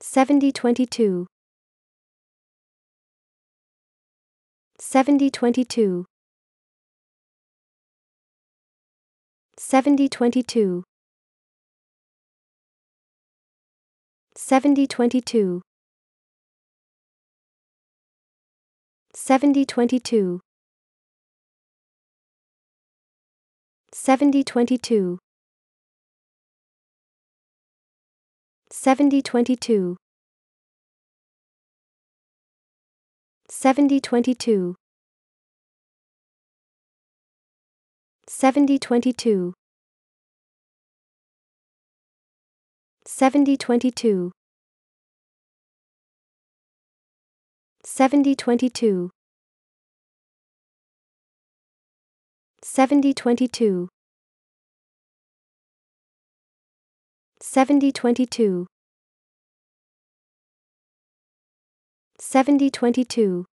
7022 7022 7022 7022 7022 7022 7022 7022 7022 7022 7022 7022 7022 7022